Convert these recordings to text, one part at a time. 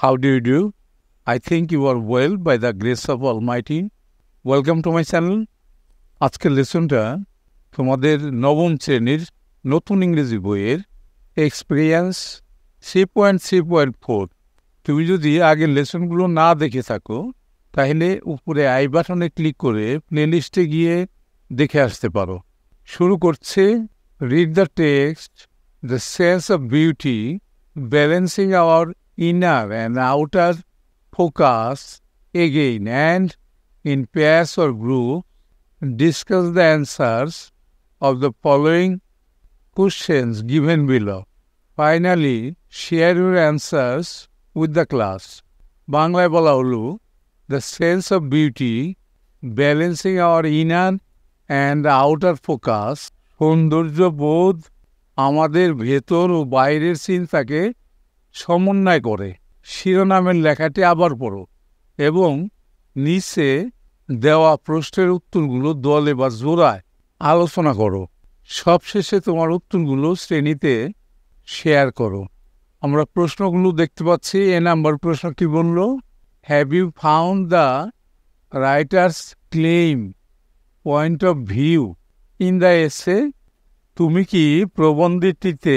How do you do? I think you are well by the grace of Almighty. Welcome to my channel আজকের লেসনটা তোমাদের নবম শ্রেণীর নতুন ইংরেজি বইয়ের experience three point three point four তুমি যদি আগের লেসনগুলো না দেখে থাকো তাহলে উপরে আই বাটনে ক্লিক করে প্লে লিস্টে গিয়ে দেখে আসতে পারো শুরু করছে read the text the sense of beauty balancing our inner and outer focus again and in pairs or groups discuss the answers of the following questions given below. Finally, share your answers with the class. Bangla বলা the sense of beauty, balancing our inner and outer focus, focus সৌন্দর্যবোধ আমাদের ভেতর ও বাইরের চিন্তাকে সমন্বয় করে শিরোনামের লেখাটি আবার পড়ো এবং নিচে দেওয়া প্রশ্নের উত্তরগুলো দলে বা জোড়ায় আলোচনা করো সবশেষে তোমার উত্তরগুলো শ্রেণীতে শেয়ার করো আমরা প্রশ্নগুলো দেখতে পাচ্ছি এ নাম্বার প্রশ্নটি বলল have you found the writer's claim point of view in the essay তুমি কি প্রবন্ধটিতে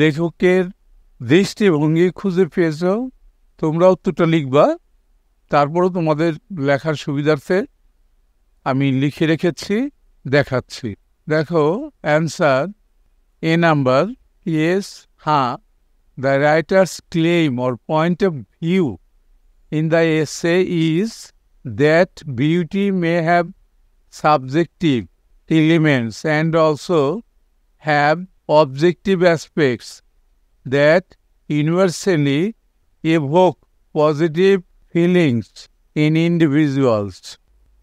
লেখকের দৃষ্টিভঙ্গি খুঁজে পেয়েছ তোমরা উত্তরটা লিখবা তারপরও তোমাদের লেখার সুবিধার্থে আমি লিখে রেখেছি দেখাচ্ছি দেখো অ্যান্সার এ নাম্বার ইয়েস হ্যাঁ the writer's claim or point of view in the essay is that beauty may have subjective elements and also have objective aspects that universally evoke positive feelings in individuals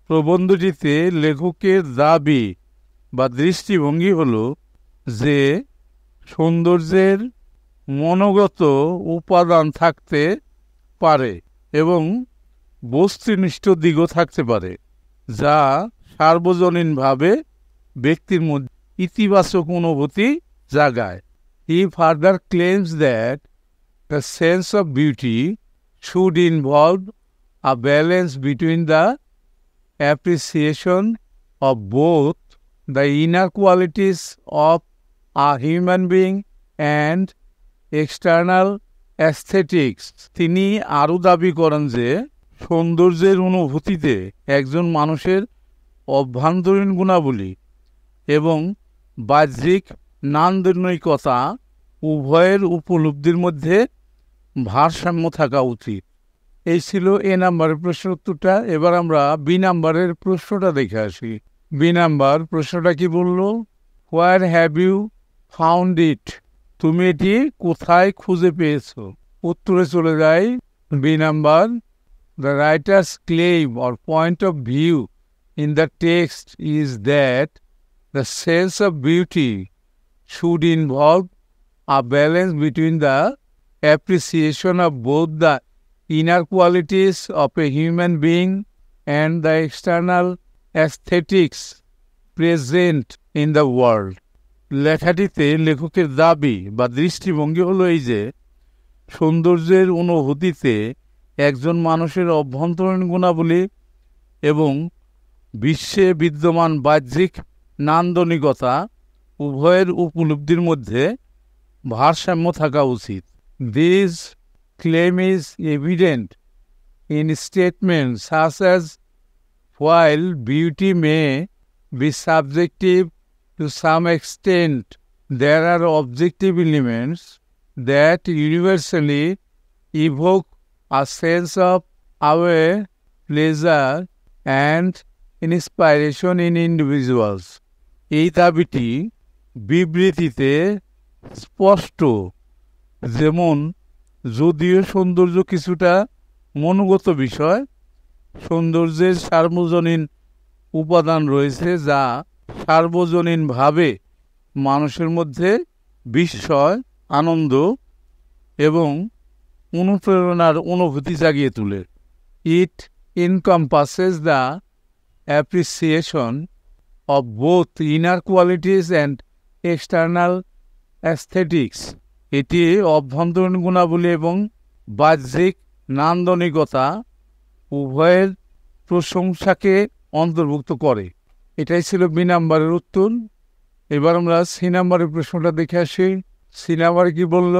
প্রবন্ধটিতে লেখকের দাবি বা দৃষ্টিভঙ্গি হল যে সৌন্দর্যের মনোগত উপাদান থাকতে পারে এবং বস্তুনিষ্ঠ দিগও থাকতে পারে যা সার্বজনীনভাবে ব্যক্তির মধ্যে ইতিবাচক অনুভূতি জাগায় He further claims that the sense of beauty should involve a balance between the appreciation of both the inner qualities of a human being and external aesthetics. তিনি আরও দাবি করেন যে সৌন্দর্যের অনুভূতিতে একজন মানুষের অভ্যন্তরীণ গুণাবলী এবং বাহ্যিক নান্দনৈকতা উভয়ের উপলব্ধির মধ্যে ভারসাম্য থাকা উচিত এই ছিল এ নাম্বারের প্রশ্ন উত্তরটা এবার আমরা বি নাম্বারের প্রশ্নটা দেখে আসি বি নাম্বার প্রশ্নটা কি বলল where have you found it তুমি এটি কোথায় খুঁজে পেয়েছ উত্তরে চলে যাই B number the writer's claim or point of view in the text is that the sense of beauty should involve a balance between the appreciation of both the inner qualities of a human being and the external aesthetics present in the world. লেখাটিতে লেখকের দাবি বা দৃষ্টিভঙ্গি হলো এই যে সৌন্দর্যের অনুভূতিতে একজন মানুষের অভ্যন্তরীণ গুণাবলী এবং বিশ্বে বিদ্যমান বাহ্যিক নান্দনিকতা উভয়ের উপলব্ধির মধ্যে ভারসাম্য থাকা উচিত this claim is evident in statements such as while beauty may be subjective to some extent, there are objective elements that universally evoke a sense of our pleasure and inspiration in individuals. এই দাবিটি বিবৃতিতে স্পষ্ট যেমন যদিও সৌন্দর্য কিছুটা মনোগত বিষয় সৌন্দর্যের সার্বজনীন উপাদান রয়েছে যা সার্বজনীনভাবে মানুষের মধ্যে বিস্ময় আনন্দ এবং অনুপ্রেরণার অনুভূতি জাগিয়ে তোলে it encompasses the appreciation of both inner qualities and external aesthetics এটি অভ্যন্তরীণ গুণাবলী এবং বাহ্যিক নান্দনিকতা উভয়ের প্রশংসাকে অন্তর্ভুক্ত করে এটাই ছিল বি নাম্বারের উত্তর এবার আমরা সি নাম্বারের প্রশ্নটা দেখে আসি সি নাম্বার কী বলল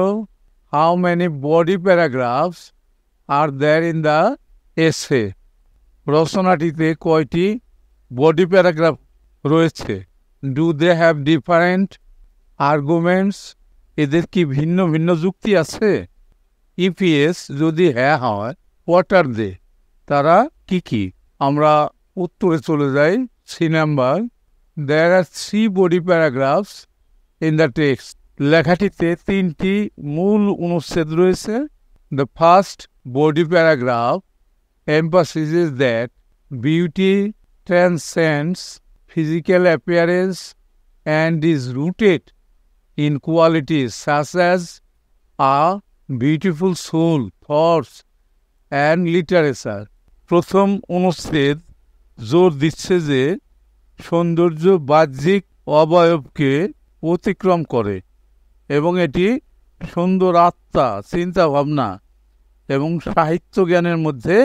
how many body paragraphs are there in the essay রচনাটিতে কয়টি বডি প্যারাগ্রাফ রয়েছে do they have different arguments এদের কি ভিন্ন ভিন্ন যুক্তি আছে ইপিএস যদি হ্যাঁ হয় হোয়াট আর দে তারা কি কি আমরা উত্তরে চলে যাই C number there are three body paragraphs in the text লেখাটিতে তিনটি মূল অনুচ্ছেদ রয়েছে the first body paragraph emphasizes that beauty transcends physical appearance and is rooted in qualities such as a beautiful soul, thoughts, and literature. প্রথম অনুচ্ছেদ জোর দিচ্ছে যে সৌন্দর্য বাহ্যিক অবয়বকে অতিক্রম করে এবং এটি সুন্দর আত্মা চিন্তাভাবনা এবং সাহিত্য জ্ঞানের মধ্যে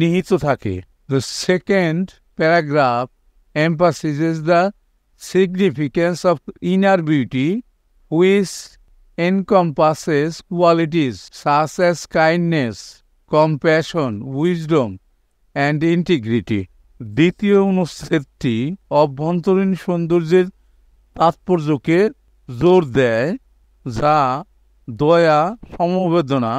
নিহিত থাকে the second paragraph emphasizes the significance of inner beauty, which encompasses qualities such as kindness, compassion, wisdom, and integrity. দ্বিতীয় অনুচ্ছেদটি অভ্যন্তরীণ সৌন্দর্যের তাৎপর্যকে জোর দেয় যা দয়া সমবেদনা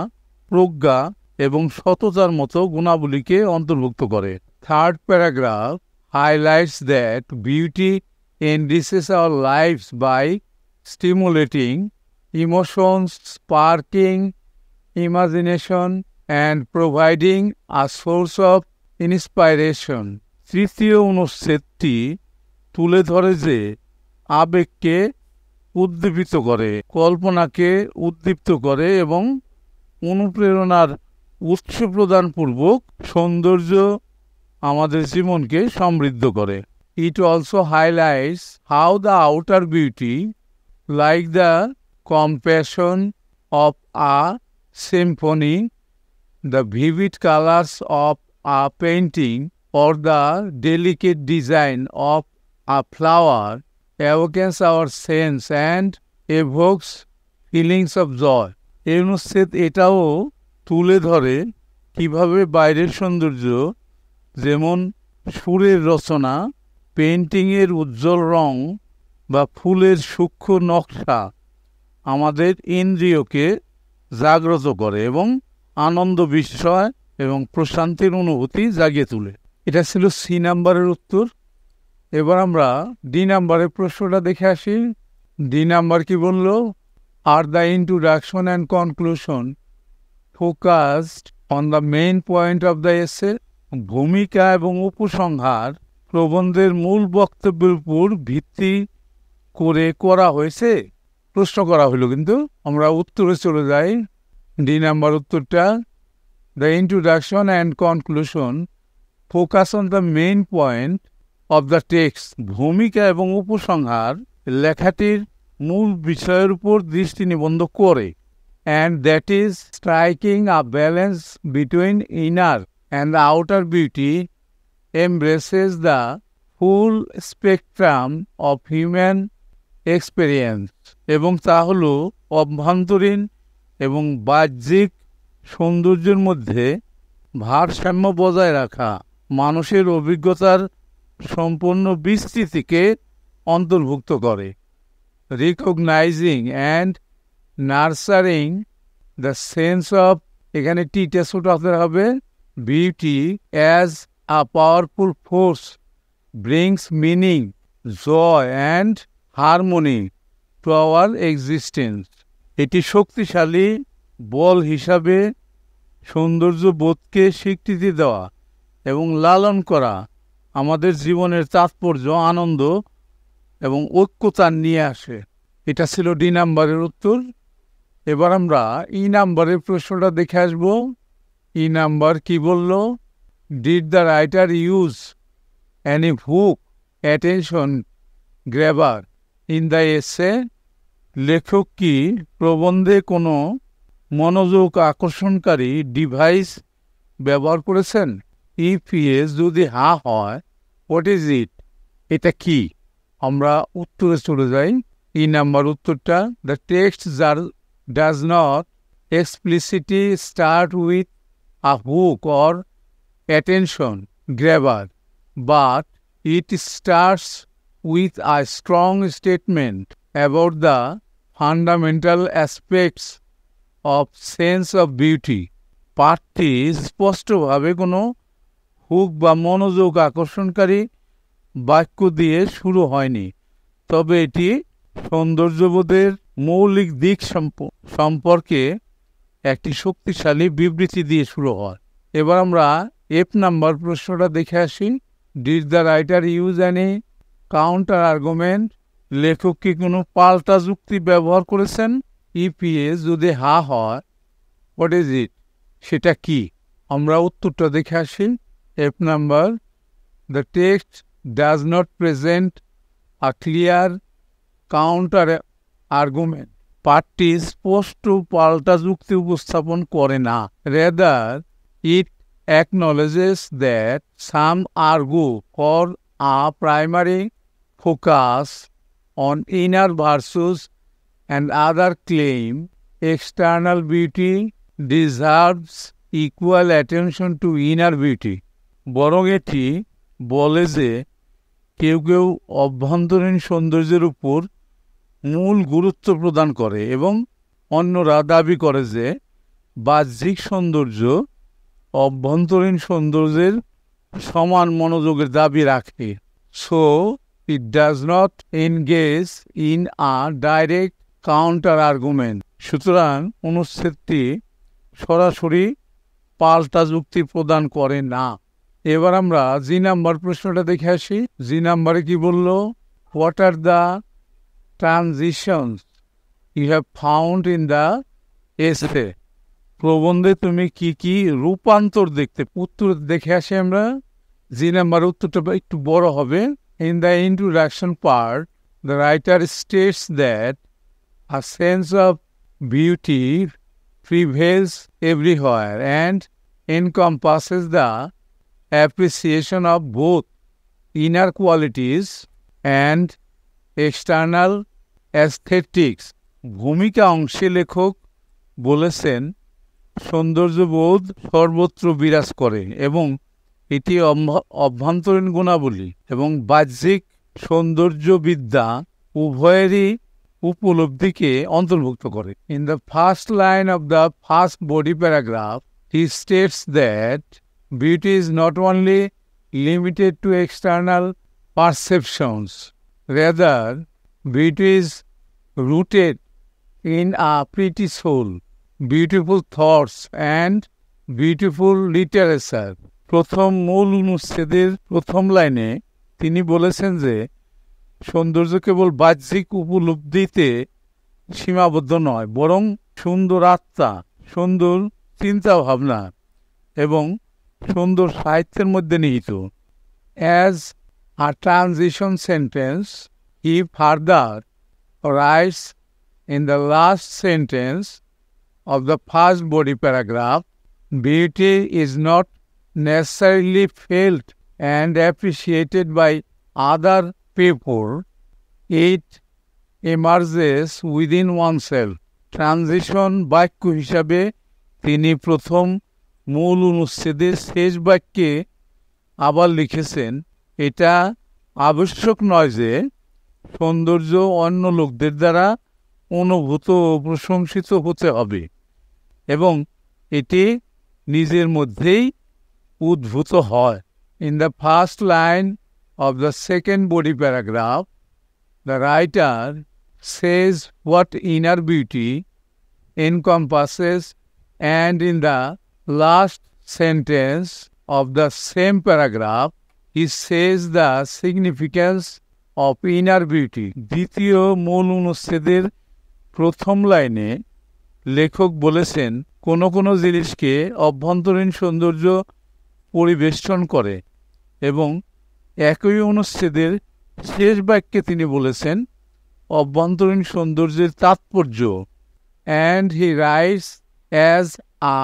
প্রজ্ঞা এবং সততার মতো গুণাবলীকে অন্তর্ভুক্ত করে third paragraph highlights that beauty enriches our lives by stimulating emotions, sparking imagination, and providing a source of inspiration তৃতীয় অনুচ্ছেদটি তুলে ধরে যে আবেগকে উদ্দীপিত করে কল্পনাকে উদ্দীপ্ত করে এবং অনুপ্রেরণার উৎস প্রদানপূর্বক সৌন্দর্য আমাদের জীবনকে সমৃদ্ধ করে it also highlights how the outer beauty like the compassion of a symphony the vivid colours of a painting or the delicate design of a flower awakens our sense and evokes feelings of joy এই অনুচ্ছেদ এটাও তুলে ধরে কিভাবে বাইরের সৌন্দর্য যেমন সুরের রচনা পেন্টিংয়ের উজ্জ্বল রং বা ফুলের সূক্ষ্ম নকশা আমাদের ইন্দ্রিয়কে জাগ্রত করে এবং আনন্দ বিস্ময় এবং প্রশান্তির অনুভূতি জাগিয়ে তোলে এটা ছিল সি নাম্বারের উত্তর এবার আমরা ডি নাম্বারের প্রশ্নটা দেখে আসি ডি নাম্বার কি বলল are the introduction and conclusion focused on the main point of the এসের ভূমিকা এবং উপসংহার প্রবন্ধের মূল বক্তব্যের উপর ভিত্তি করে করা হয়েছে প্রশ্ন করা হলো কিন্তু আমরা উত্তরে চলে যাই ডি নাম্বার উত্তরটা the introduction and conclusion focus on the main point of the text ভূমিকা এবং উপসংহার লেখাটির মূল বিষয়ের উপর দৃষ্টি নিবন্ধ করে and that is striking a balance between inner and the outer beauty embraces the full spectrum of human experience এবং তা হল অভ্যন্তরীণ এবং বাহ্যিক সৌন্দর্যের মধ্যে ভারসাম্য বজায় রাখা মানুষের অভিজ্ঞতার সম্পূর্ণ বিস্তৃতিকে অন্তর্ভুক্ত করে recognizing and nurturing the sense of এখানে টিটা টেস্ট হবে beauty as a powerful force brings meaning joy, and harmony to our existence. এটি শক্তিশালী বল হিসাবে সৌন্দর্য বোধকে স্বীকৃতি দেওয়া এবং লালন করা আমাদের জীবনের তাৎপর্য আনন্দ এবং ঐক্যতা নিয়ে আসে এটা ছিল ডি নাম্বারের উত্তর এবার আমরা ই নাম্বারের প্রশ্নটা দেখে আসবো ই e নাম্বার কি বলল did the writer use any hook attention grabber in the essay লেখক কি প্রবন্ধে কোনো মনোযোগ আকর্ষণকারী ডিভাইস ব্যবহার করেছেন ইপিএস যদি হা হয় হোয়াট ইজ ইট এটা কি আমরা উত্তরে চলে যাই ই e নাম্বার উত্তরটা দ্য টেক্সট যার does not explicitly start with a hook or attention grabber, but it starts with a strong statement about the fundamental aspects of sense of beauty. পাঠটি স্পষ্টভাবে কোনো হুক বা মনোযোগ আকর্ষণকারী বাক্য দিয়ে শুরু হয়নি তবে এটি সৌন্দর্যবোধের মৌলিক দিক সম্পর্কে একটি শক্তিশালী বিবৃতি দিয়ে শুরু হয় এবার আমরা এফ নাম্বার প্রশ্নটা দেখে আসি does the writer use any counter argument লেখক কি কোনো পাল্টা যুক্তি ব্যবহার করেছেন ইপিএ যদি হা হয় হোয়াট ইজ ইট সেটা কি আমরা উত্তরটা দেখে আসি F number the text does not present a clear counter argument পার্টটি স্পষ্ট পাল্টা যুক্তি উপস্থাপন করে না rather it acknowledges that some argue for a primary focus on inner versus and other claim external beauty deserves equal attention to inner beauty বরং এটি বলে যে কেউ কেউ অভ্যন্তরীণ সৌন্দর্যের উপর মূল গুরুত্ব প্রদান করে এবং অন্যরা দাবি করে যে বাহ্যিক সৌন্দর্য অভ্যন্তরীণ সৌন্দর্যের সমান মনোযোগের দাবি রাখে so it does not engage in a direct counter argument সুতরাং অনুচ্ছেদটি সরাসরি পাল্টা যুক্তি প্রদান করে না এবার আমরা জি নাম্বার প্রশ্নটা দেখে আসি জি নাম্বারে কি বলল what are the transitions you have found in the essay প্রবন্ধে তুমি কি কি রূপান্তর দেখতে উত্তর দেখে আসি আমরা জি নাম্বার উত্তরটা একটু বড় হবে in the introduction part the writer states that a sense of beauty prevails everywhere and encompasses the appreciation of both inner qualities and external aesthetics ভূমিকা অংশে লেখক বলেছেন সৌন্দর্যবোধ সর্বত্র বিরাজ করে এবং এটি অভ্যন্তরীণ গুণাবলী এবং বাহ্যিক সৌন্দর্যবিদ্যা উভয়েরই উপলব্ধিকে অন্তর্ভুক্ত করে in the first line of the first body paragraph he states that beauty is not only limited to external perceptions Rather, beauty is rooted in a pretty soul, beautiful thoughts and beautiful literature প্রথম মূল অনুচ্ছেদের প্রথম লাইনে তিনি বলেছেন যে সৌন্দর্য কেবল বাহ্যিক উপলব্ধিতে সীমাবদ্ধ নয় বরং সুন্দর আত্মা সুন্দর চিন্তা ভাবনা এবং সুন্দর সাহিত্যের মধ্যে নিহিত as A transition sentence, he further writes in the last sentence of the first body paragraph, beauty is not necessarily felt and appreciated by other people. It emerges within oneself. Transition বাক্য হিসাবে তিনি প্রথম মূল অনুচ্ছেদের শেষ বাক্যে আবার লিখেছেন এটা আবশ্যক নয় যে সৌন্দর্য অন্য লোকদের দ্বারা অনুভূত প্রশংসিত হতে হবে এবং এটি নিজের মধ্যেই উদ্ভূত হয় in the first line of the second body paragraph the writer says what inner beauty encompasses and in the last sentence of the same paragraph he says the significance of inner beauty দ্বিতীয় মূল অনুচ্ছেদের প্রথম লাইনে লেখক বলেছেন কোনো কোনো জিনিসকে অভ্যন্তরীণ সৌন্দর্য পরিবেষ্টন করে এবং একই অনুচ্ছেদের শেষ বাক্যে তিনি বলেছেন অভ্যন্তরীণ সৌন্দর্যের তাৎপর্য and he writes as a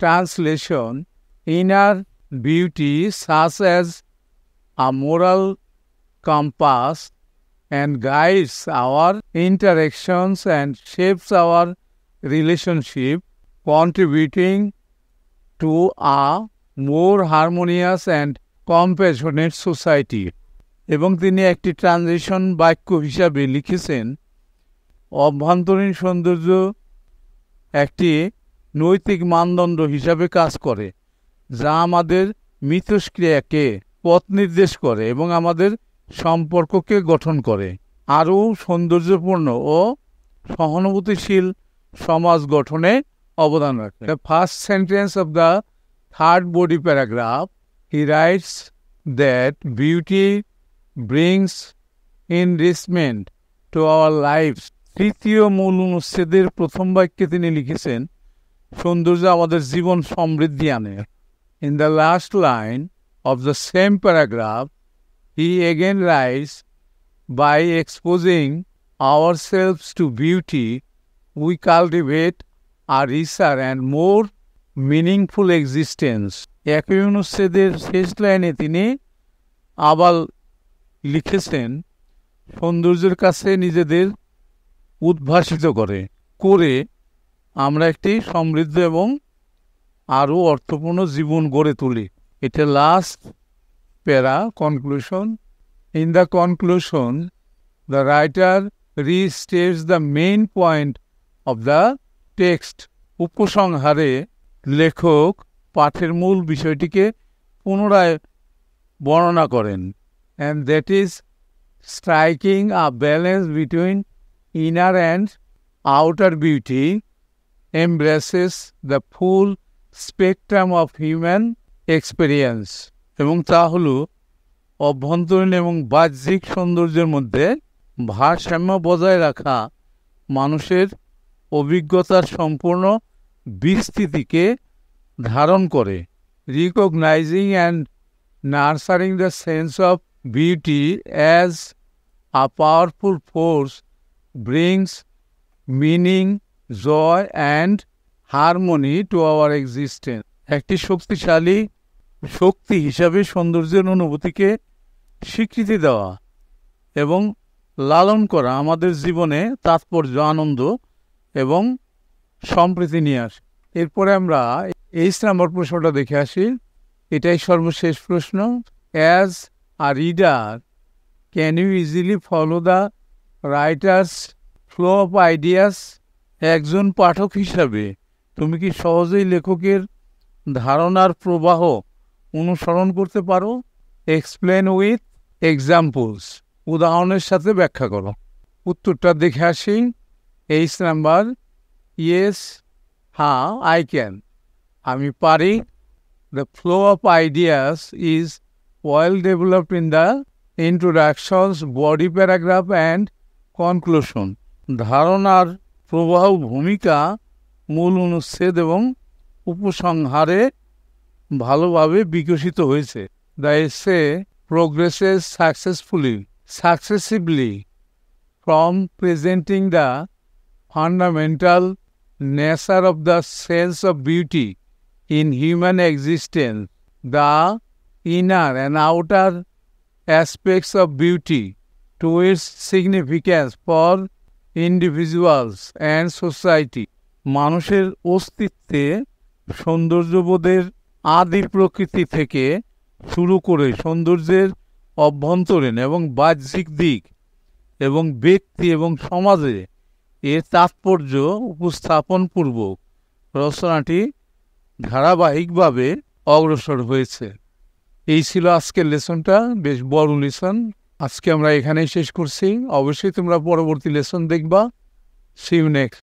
translation inner beauty such as a moral compass and guides our interactions and shapes our relationship, contributing to a more harmonious and compassionate society. এবং তিনি একটি ট্রানজিশন বাক্য হিসাবে লিখেছেন অভ্যন্তরীণ সৌন্দর্য একটি নৈতিক মানদণ্ড হিসাবে কাজ করে যা আমাদের মিথস্ক্রিয়াকে পথ নির্দেশ করে এবং আমাদের সম্পর্ককে গঠন করে আরও সৌন্দর্যপূর্ণ ও সহানুভূতিশীল সমাজ গঠনে অবদান রাখে the first sentence of the third body paragraph he writes that beauty brings enrichment to our life তৃতীয় মূল অনুচ্ছেদের প্রথম বাক্যে তিনি লিখেছেন সৌন্দর্য আমাদের জীবন সমৃদ্ধি আনে In the last line of the same paragraph, he again writes, By exposing ourselves to beauty, we cultivate a richer and more meaningful existence. একই অনুচ্ছেদের শেষ লাইনে তিনি আবার লিখেছেন সৌন্দর্যের কাছে নিজেদের উদ্ভাসিত করে করে আমরা একটি সমৃদ্ধ এবং আরও অর্থপূর্ণ জীবন গড়ে তুলি এটা last para conclusion in the conclusion the writer restates the main point of the text উপসংহারে লেখক পাঠের মূল বিষয়টিকে পুনরায় বর্ণনা করেন and that is striking a balance between inner and outer beauty embraces the full spectrum of human experience এবং তা হল অভ্যন্তরীণ এবং বাহ্যিক সৌন্দর্যের মধ্যে ভারসাম্য বজায় রাখা মানুষের অভিজ্ঞতার সম্পূর্ণ বিস্তৃতিকে ধারণ করে recognizing and nurturing the sense of beauty as a powerful force brings meaning joy and harmony to our existence একটি শক্তিশালী শক্তি হিসাবে সৌন্দর্যের অনুভূতিকে স্বীকৃতি দেওয়া এবং লালন করা আমাদের জীবনে তাৎপর্য আনন্দ এবং সম্প্রীতি নিয়ে আসে এরপরে আমরা এই নাম্বার প্রশ্নটা দেখে আসি এটাই সর্বশেষ প্রশ্ন as a reader can you easily follow the writer's flow of ideas একজন পাঠক হিসাবে তুমি কি সহজেই লেখকের ধারণার প্রবাহ অনুসরণ করতে পারো এক্সপ্লেন উইথ এক্সাম্পলস উদাহরণের সাথে ব্যাখ্যা করো উত্তরটা দেখে আসি এইস নাম্বার ইয়েস হ্যাঁ আই ক্যান আমি পারি the flow of ideas is well developed in the introductions body paragraph and conclusion ধারণার প্রবাহ ভূমিকা মূল অনুচ্ছেদ এবং উপসংহারে ভালোভাবে বিকশিত হয়েছে the essay progresses successfully successively from presenting the fundamental nature of the sense of beauty in human existence the inner and outer aspects of beauty to its significance for individuals and society মানুষের অস্তিত্বে সৌন্দর্যবোধের আদি প্রকৃতি থেকে শুরু করে সৌন্দর্যের অভ্যন্তরীণ এবং বাহ্যিক দিক এবং ব্যক্তি এবং সমাজে এর তাৎপর্য উপস্থাপন পূর্বক রচনাটি ধারাবাহিকভাবে অগ্রসর হয়েছে এই ছিল আজকের লেসনটা বেশ বড় লেসন আজকে আমরা এখানেই শেষ করছি অবশ্যই তোমরা পরবর্তী লেসন দেখবা সিউ নেক্সট